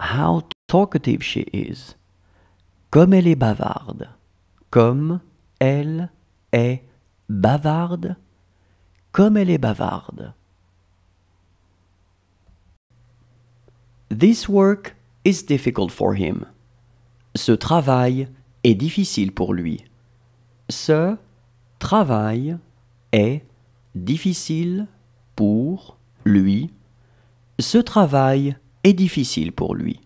how talkative she is. Comme elle est bavarde. Comme elle est bavarde. Comme elle est bavarde. This work is difficult for him. Ce travail est difficile pour lui. Ce travail est difficile pour lui. Ce travail est difficile pour lui.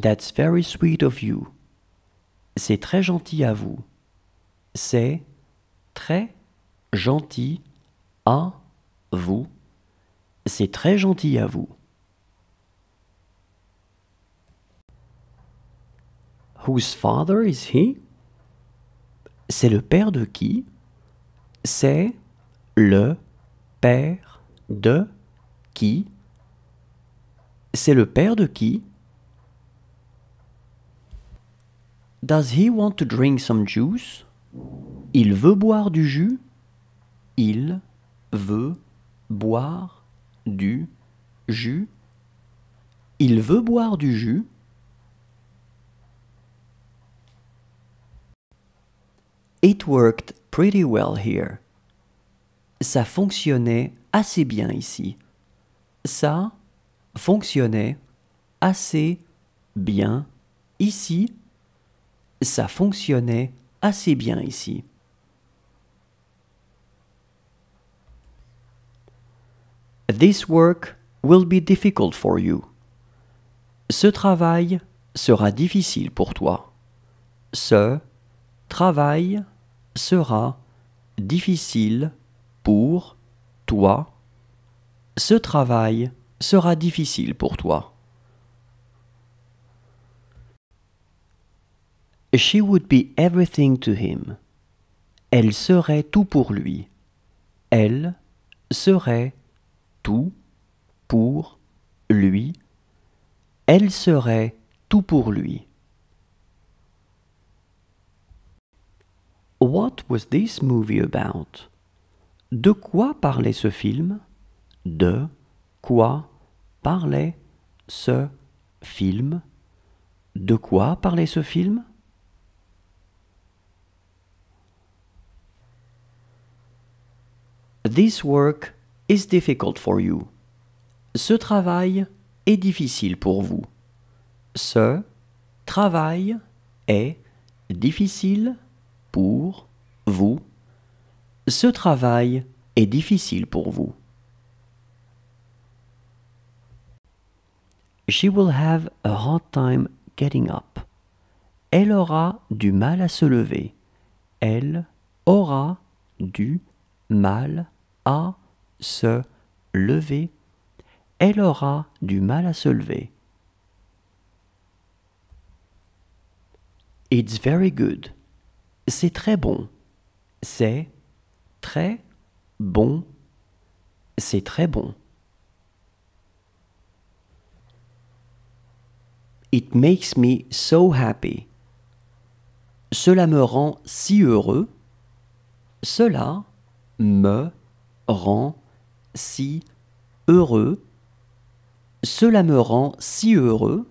That's very sweet of you. C'est très gentil à vous. C'est très gentil à vous. C'est très gentil à vous. Whose father is he? C'est le père de qui? C'est le père de qui C'est le père de qui Does he want to drink some juice Il veut boire du jus Il veut boire du jus. Il veut boire du jus. It worked pretty well here. Ça fonctionnait bien ici. Ça fonctionnait assez bien ici. Ça fonctionnait assez bien ici. This work will be difficult for you. Ce travail sera difficile pour toi. Ce travail sera difficile pour toi, ce travail sera difficile pour toi. She would be everything to him. Elle serait tout pour lui. Elle serait tout pour lui. Elle serait tout pour lui. What was this movie about? De quoi parlait ce film De quoi parlait ce film De quoi parlait ce film This work is difficult for you. Ce travail est difficile pour vous. Ce travail est difficile pour vous ce travail est difficile pour vous. She will have a hard time getting up. Elle aura du mal à se lever. Elle aura du mal à se lever. Elle aura du mal à se lever. It's very good. C'est très bon. C'est très bon. C'est très bon. It makes me so happy. Cela me rend si heureux. Cela me rend si heureux. Cela me rend si heureux.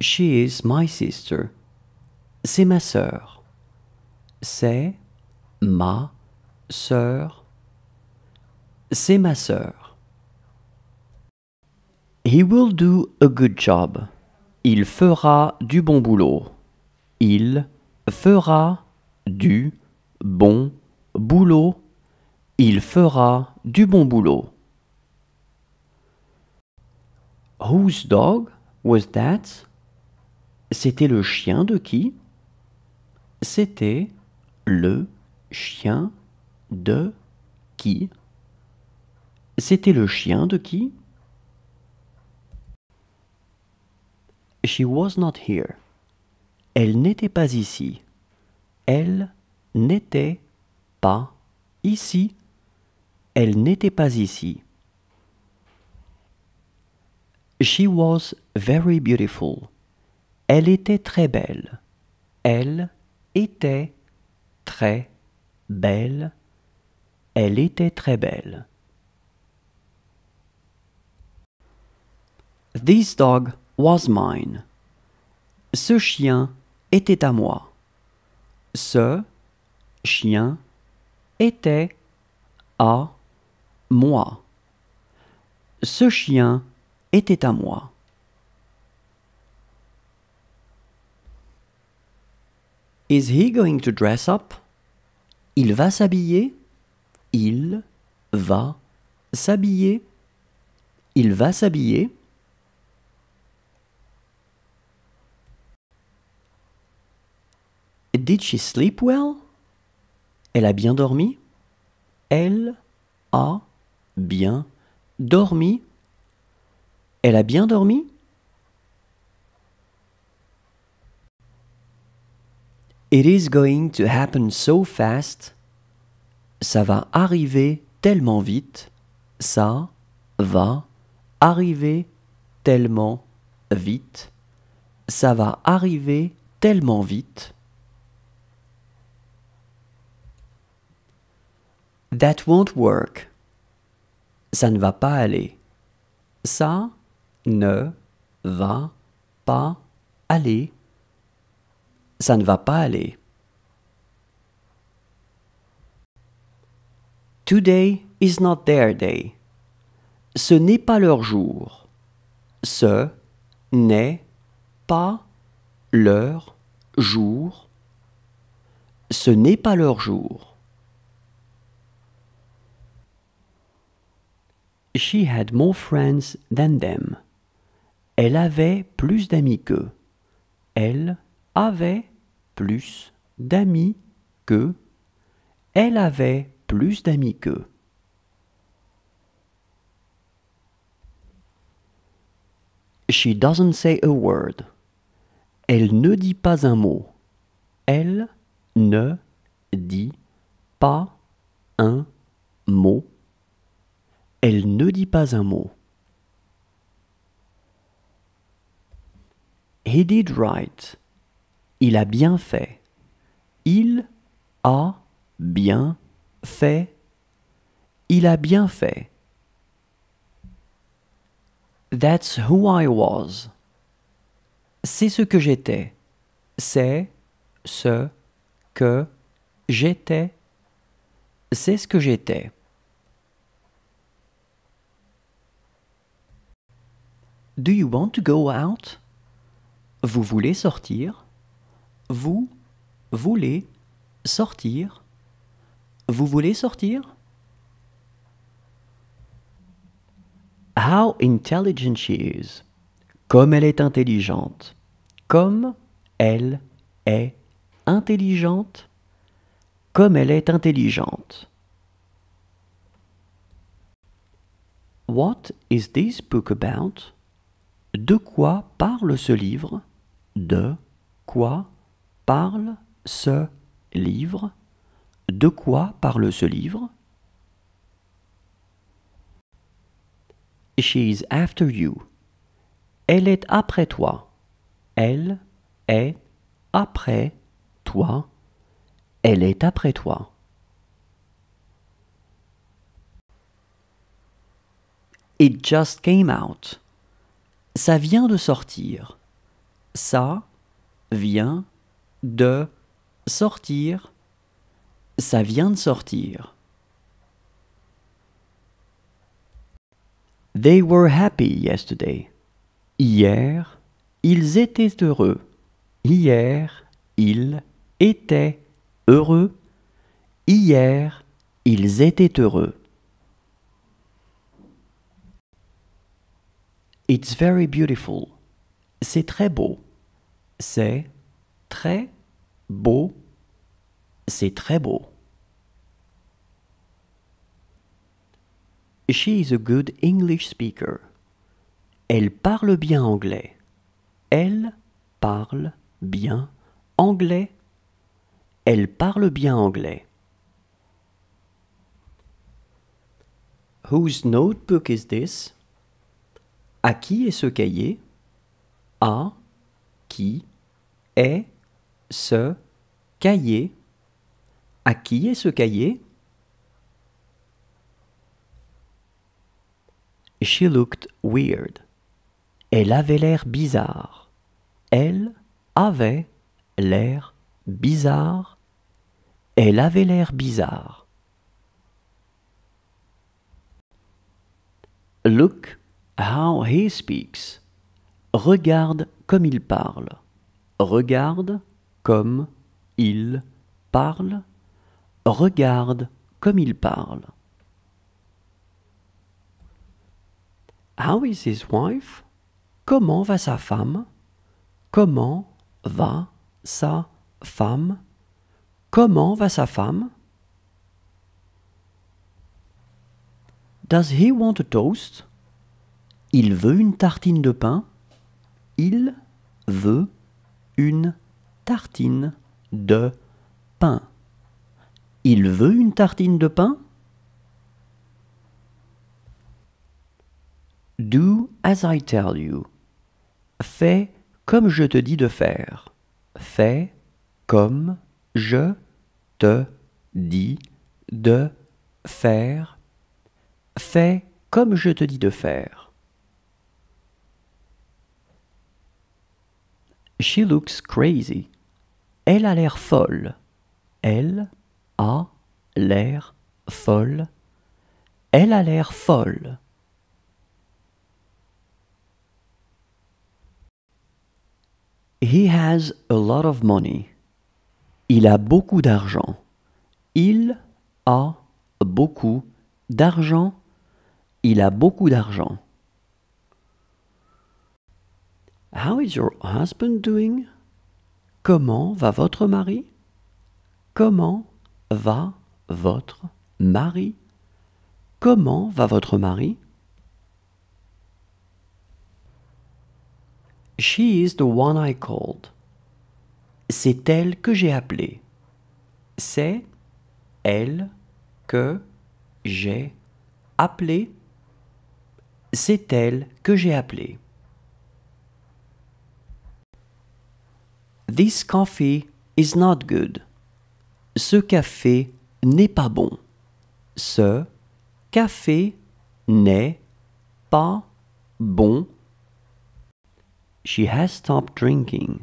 She is my sister c'est ma sœur. C'est ma sœur. C'est ma sœur. He will do a good job. Il fera du bon boulot. Il fera du bon boulot. Il fera du bon boulot. Whose dog was that? C'était le chien de qui? C'était le chien de qui C'était le chien de qui She was not here. Elle n'était pas ici. Elle n'était pas ici. Elle n'était pas ici. She was very beautiful. Elle était très belle. Elle était très belle. Elle était très belle. This dog was mine. Ce chien était à moi. Ce chien était à moi. Ce chien était à moi. Is he going to dress up? Il va s'habiller. Il va s'habiller. Il va s'habiller. Did she sleep well? Elle a bien dormi. Elle a bien dormi. Elle a bien dormi. It is going to happen so fast. Ça va arriver tellement vite. Ça va arriver tellement vite. Ça va arriver tellement vite. That won't work. Ça ne va pas aller. Ça ne va pas aller ça ne va pas aller. Today is not their day. Ce n'est pas leur jour. Ce n'est pas leur jour. Ce n'est pas leur jour. She had more friends than them. Elle avait plus d'amis qu'eux. Elle avait plus d'amis que. Elle avait plus d'amis que. She doesn't say a word. Elle ne dit pas un mot. Elle ne dit pas un mot. Elle ne dit pas un mot. He did right. Il a bien fait. Il a bien fait. Il a bien fait. That's who I was. C'est ce que j'étais. C'est ce que j'étais. C'est ce que j'étais. Do you want to go out? Vous voulez sortir? Vous voulez sortir Vous voulez sortir How intelligent she is. Comme elle est intelligente. Comme elle est intelligente. Comme elle est intelligente. What is this book about? De quoi parle ce livre? De quoi parle ce livre De quoi parle ce livre is after you. Elle est après toi. Elle est après toi. Elle est après toi. It just came out. Ça vient de sortir. Ça vient de sortir, ça vient de sortir. They were happy yesterday. Hier, ils étaient heureux. Hier, ils étaient heureux. Hier, ils étaient heureux. It's very beautiful. C'est très beau. C'est très beau. C'est très beau. She is a good English speaker. Elle parle bien anglais. Elle parle bien anglais. Elle parle bien anglais. Whose notebook is this? À qui est ce cahier? À qui est ce cahier À qui est ce cahier She looked weird. Elle avait l'air bizarre. Elle avait l'air bizarre. Elle avait l'air bizarre. Look how he speaks. Regarde comme il parle. Regarde comme il parle, regarde comme il parle. How is his wife? Comment va sa femme? Comment va sa femme? Comment va sa femme? Does he want a toast? Il veut une tartine de pain. Il veut une tartine de pain. Il veut une tartine de pain Do as I tell you. Fais comme je te dis de faire. Fais comme je te dis de faire. Fais comme je te dis de faire. She looks crazy. Elle a l'air folle. Elle a l'air folle. Elle a l'air folle. He has a lot of money. Il a beaucoup d'argent. Il a beaucoup d'argent. Il a beaucoup d'argent. How is your husband doing? Comment va votre mari Comment va votre mari Comment va votre mari She is the one I called. C'est elle que j'ai appelée. C'est elle que j'ai appelée. C'est elle que j'ai appelée. This coffee is not good. Ce café n'est pas bon. Ce café n'est pas bon. She has stopped drinking.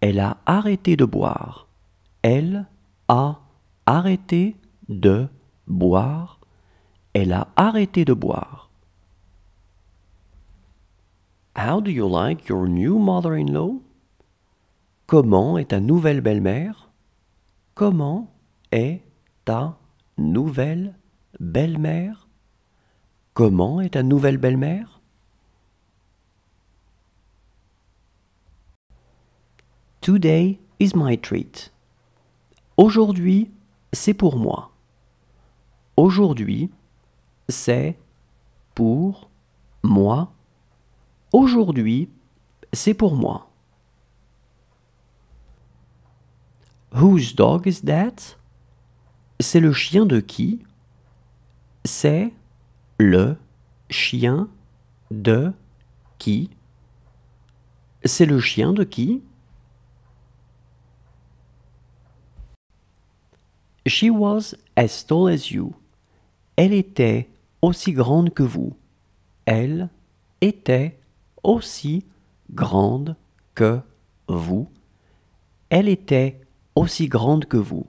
Elle a arrêté de boire. Elle a arrêté de boire. Elle a arrêté de boire. How do you like your new mother-in-law? Comment est ta nouvelle belle-mère Comment est ta nouvelle belle-mère Comment est ta nouvelle belle-mère Today is my treat. Aujourd'hui, c'est pour moi. Aujourd'hui, c'est pour moi. Aujourd'hui, c'est pour moi. Whose dog is that? C'est le chien de qui? C'est le chien de qui? C'est le chien de qui? She was as tall as you. Elle était aussi grande que vous. Elle était aussi grande que vous. Elle était aussi grande que vous.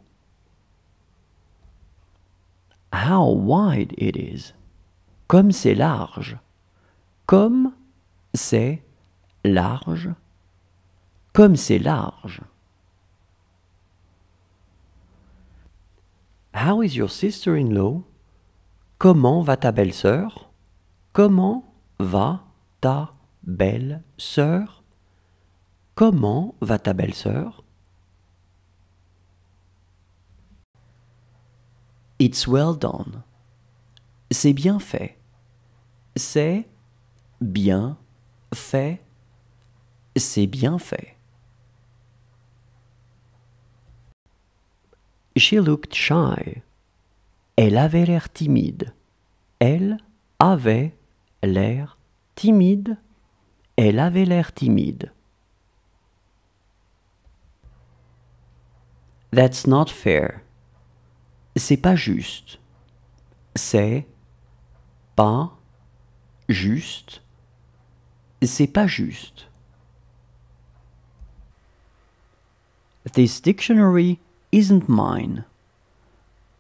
How wide it is. Comme c'est large. Comme c'est large. Comme c'est large. How is your sister-in-law? Comment va ta belle-sœur? Comment va ta belle-sœur? Comment va ta belle-sœur? It's well done. C'est bien fait. C'est bien fait. C'est bien fait. She looked shy. Elle avait l'air timide. Elle avait l'air timide. Elle avait l'air timide. That's not fair c'est pas juste. C'est pas juste. C'est pas juste. This dictionary isn't mine.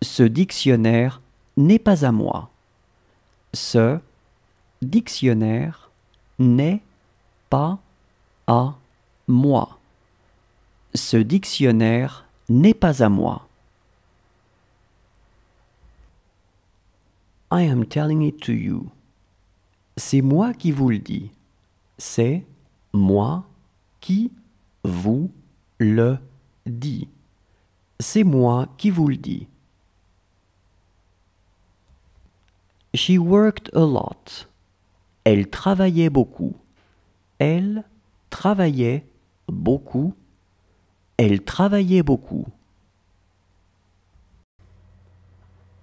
Ce dictionnaire n'est pas à moi. Ce dictionnaire n'est pas à moi. Ce dictionnaire n'est pas à moi. I am telling it to you. C'est moi qui vous le dis. C'est moi qui vous le dis. C'est moi qui vous le dis. She worked a lot. Elle travaillait beaucoup. Elle travaillait beaucoup. Elle travaillait beaucoup.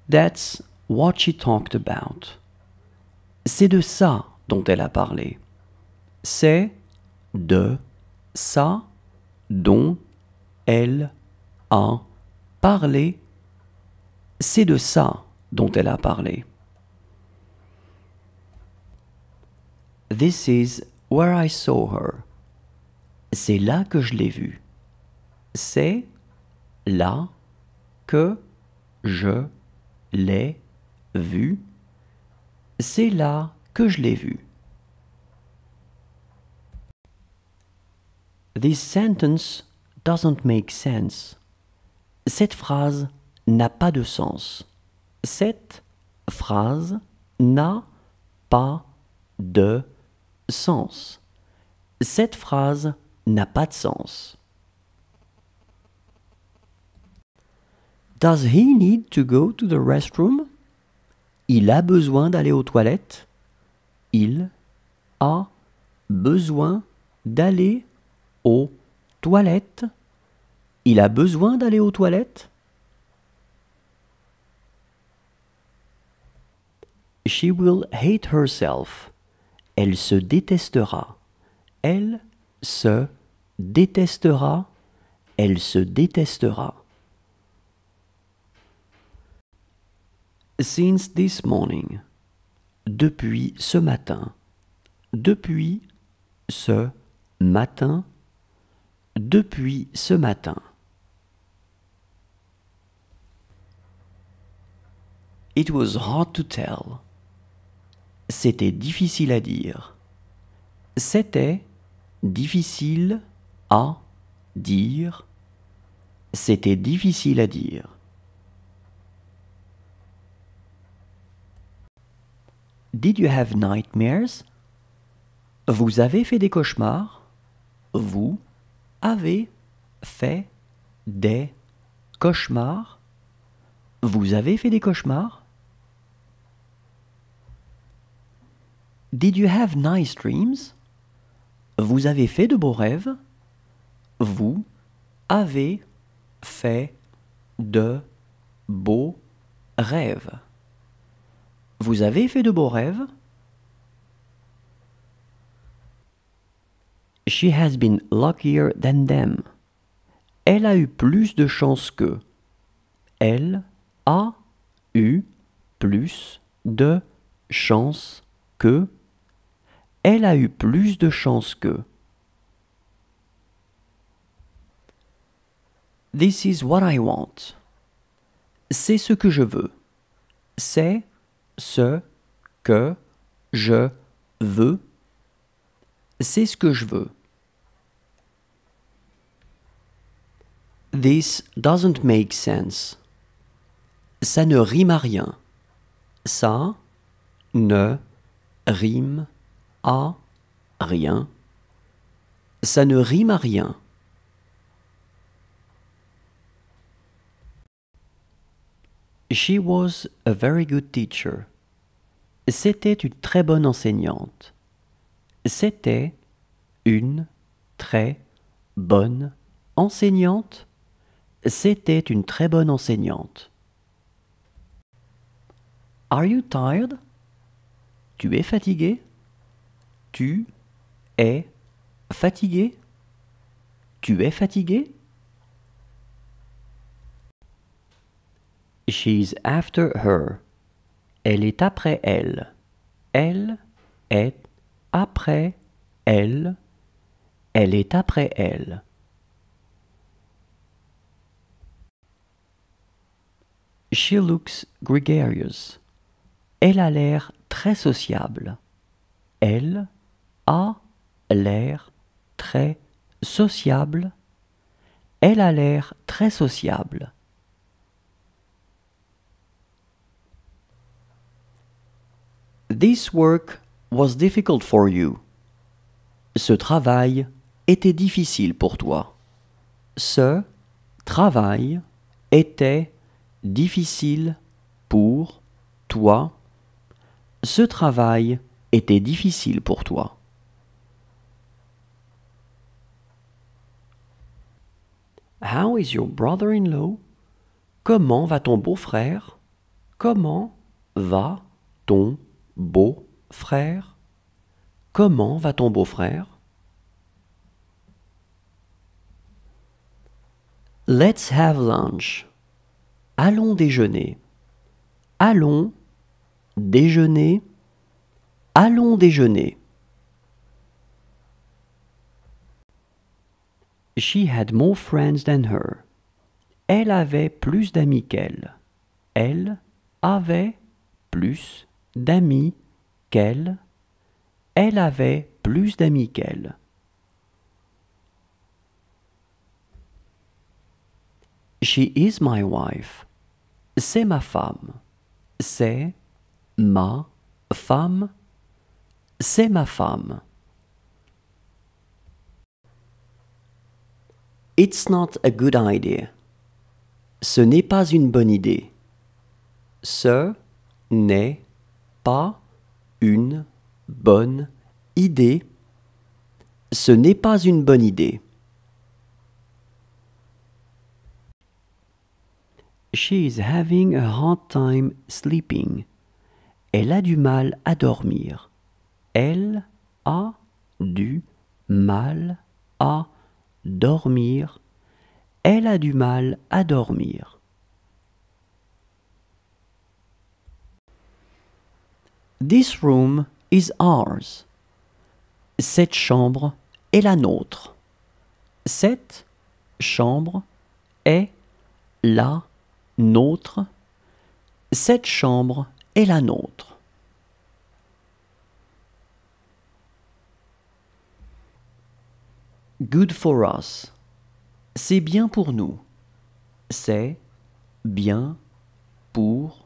That's What she talked about. C'est de ça dont elle a parlé. C'est de ça dont elle a parlé. C'est de ça dont elle a parlé. This is where I saw her. C'est là que je l'ai vue. C'est là que je l'ai vu, c'est là que je l'ai vu. This sentence doesn't make sense. Cette phrase n'a pas de sens. Cette phrase n'a pas de sens. Cette phrase n'a pas de sens. Does he need to go to the restroom? Il a besoin d'aller aux toilettes. Il a besoin d'aller aux toilettes. Il a besoin d'aller aux toilettes. She will hate herself. Elle se détestera. Elle se détestera. Elle se détestera. Since this morning. Depuis ce matin. Depuis ce matin. Depuis ce matin. It was hard to tell. C'était difficile à dire. C'était difficile à dire. C'était difficile à dire. Did you have nightmares? Vous avez fait des cauchemars? Vous avez fait des cauchemars? Vous avez fait des cauchemars? Did you have nice dreams? Vous avez fait de beaux rêves? Vous avez fait de beaux rêves. Vous avez fait de beaux rêves? She has been luckier than them. Elle a eu plus de chance que. Elle a eu plus de chance que. Elle a eu plus de chance que. This is what I want. C'est ce que je veux. C'est ce que je veux. C'est ce que je veux. This doesn't make sense. Ça ne rime à rien. Ça ne rime à rien. Ça ne rime à rien. She was a very good teacher. C'était une très bonne enseignante. C'était une très bonne enseignante. C'était une très bonne enseignante. Are you tired? Tu es fatigué? Tu es fatigué? Tu es fatigué? She's after her. Elle est après elle. Elle est après elle. Elle est après elle. She looks gregarious. Elle a l'air très sociable. Elle a l'air très sociable. Elle a l'air très sociable. This work was difficult for you. Ce travail était difficile pour toi. Ce travail était difficile pour toi. How is your brother-in-law? Comment va ton beau-frère? Comment va ton beau-frère Comment va ton beau-frère Let's have lunch. Allons déjeuner. Allons déjeuner. Allons déjeuner. She had more friends than her. Elle avait plus d'amis qu'elle. Elle avait plus d'amis qu'elle, elle avait plus d'amis qu'elle. She is my wife. C'est ma femme. C'est ma femme. C'est ma femme. It's not a good idea. Ce n'est pas une bonne idée. Ce n'est pas une bonne idée. Ce n'est pas une bonne idée. She is having a hard time sleeping. Elle a du mal à dormir. Elle a du mal à dormir. Elle a du mal à dormir. This room is ours. Cette chambre est la nôtre. Cette chambre est la nôtre. Cette chambre est la nôtre. Good for us. C'est bien pour nous. C'est bien pour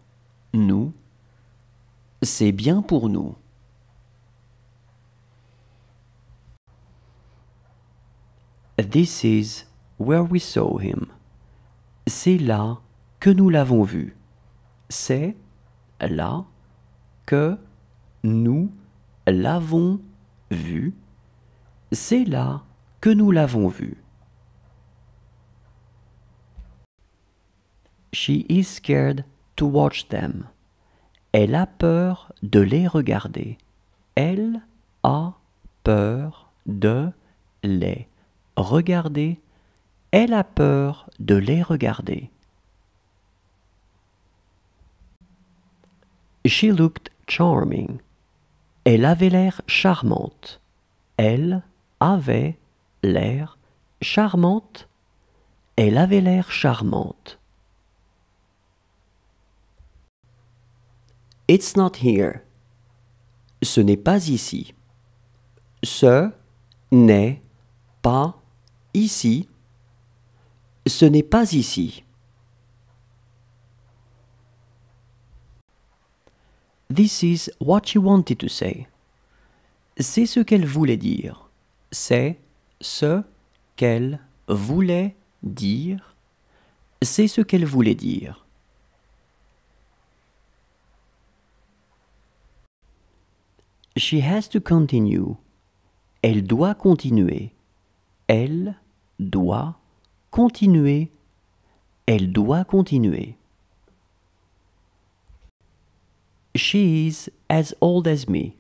nous. C'est bien pour nous. This is where we saw him. C'est là que nous l'avons vu. C'est là que nous l'avons vu. C'est là que nous l'avons vu. She is scared to watch them. Elle a peur de les regarder. Elle a peur de les regarder. Elle a peur de les regarder. She looked charming. Elle avait l'air charmante. Elle avait l'air charmante. Elle avait l'air charmante. It's not here. Ce n'est pas ici. Ce n'est pas ici. Ce n'est pas ici. This is what she wanted to say. C'est ce qu'elle voulait dire. C'est ce qu'elle voulait dire. C'est ce qu'elle voulait dire. She has to continue. Elle doit continuer. Elle doit continuer. Elle doit continuer. She is as old as me.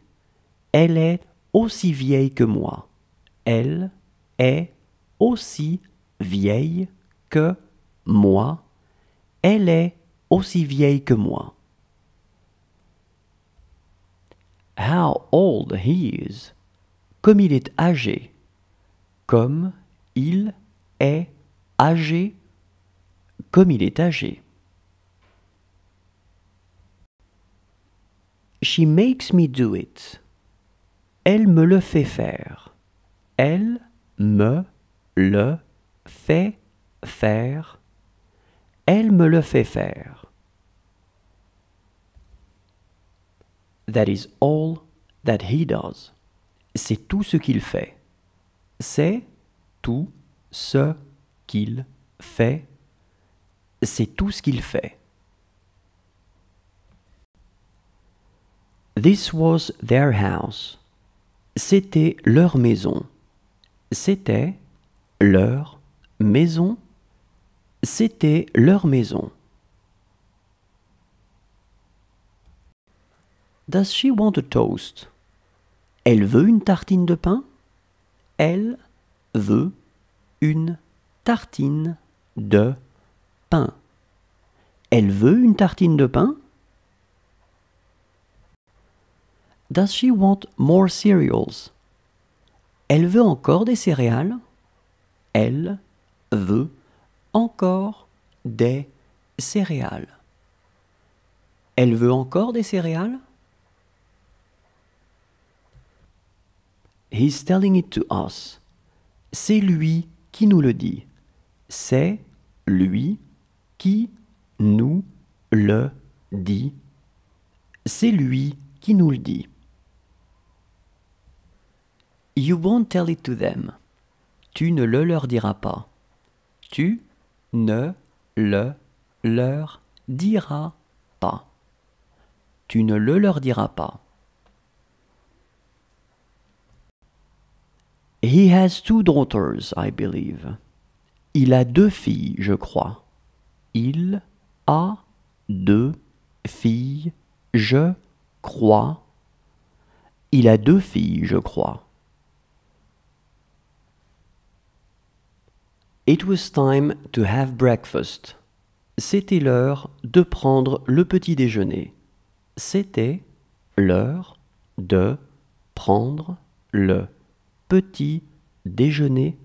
Elle est aussi vieille que moi. Elle est aussi vieille que moi. Elle est aussi vieille que moi. how old he is, comme il est âgé, comme il est âgé, comme il est âgé. She makes me do it. Elle me le fait faire. Elle me le fait faire. Elle me le fait faire. That is all that he does. C'est tout ce qu'il fait. C'est tout ce qu'il fait. C'est tout ce qu'il fait. This was their house. C'était leur maison. C'était leur maison. C'était leur maison. Does she want a toast? Elle veut une tartine de pain? Elle veut une tartine de pain. Elle veut une tartine de pain? Does she want more cereals? Elle veut encore des céréales? Elle veut encore des céréales. Elle veut encore des céréales He's telling it to us. C'est lui qui nous le dit. C'est lui qui nous le dit. C'est lui qui nous le dit. You won't tell it to them. Tu ne le leur diras pas. Tu ne le leur diras pas. Tu ne le leur diras pas. He has two daughters, I believe. Il a deux filles, je crois. Il a deux filles, je crois. Il a deux filles, je crois. It was time to have breakfast. C'était l'heure de prendre le petit déjeuner. C'était l'heure de prendre le petit déjeuner.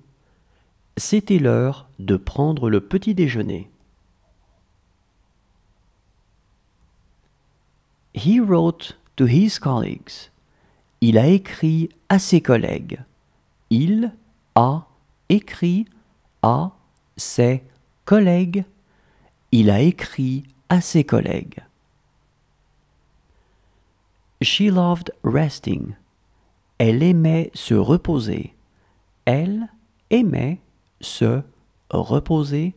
C'était l'heure de prendre le petit déjeuner. He wrote to his colleagues. Il a écrit à ses collègues. Il a écrit à ses collègues. Il a écrit à ses collègues. She loved resting. Elle aimait se reposer. Elle aimait se reposer.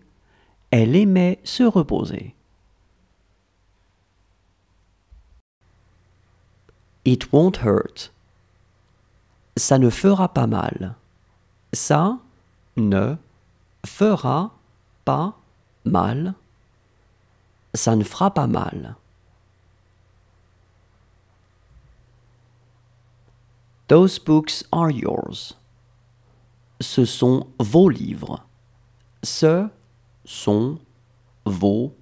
Elle aimait se reposer. It won't hurt. Ça ne fera pas mal. Ça ne fera pas mal. Ça ne fera pas mal. Those books are yours. Ce sont vos livres. Ce sont vos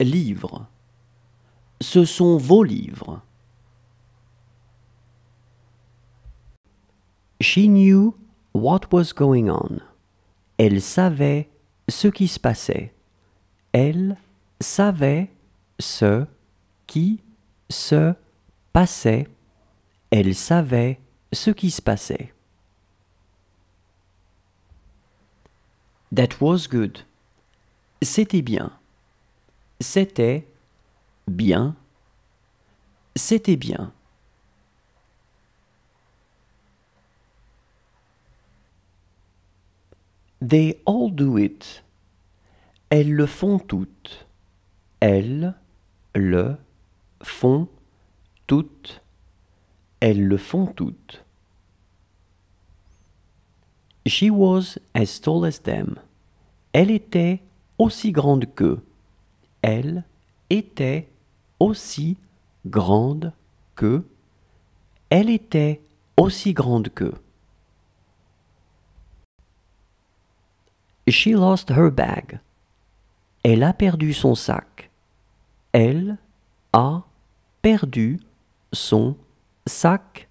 livres. Ce sont vos livres. She knew what was going on. Elle savait ce qui se passait. Elle savait ce qui se passait. Elle savait ce qui se passait. That was good. C'était bien. C'était bien. C'était bien. They all do it. Elles le font toutes. Elles le font toutes. Elles le font toutes. She was as tall as them. Elle était aussi grande que. Elle était aussi grande que. Elle était aussi grande que. She lost her bag. Elle a perdu son sac. Elle a perdu son Sack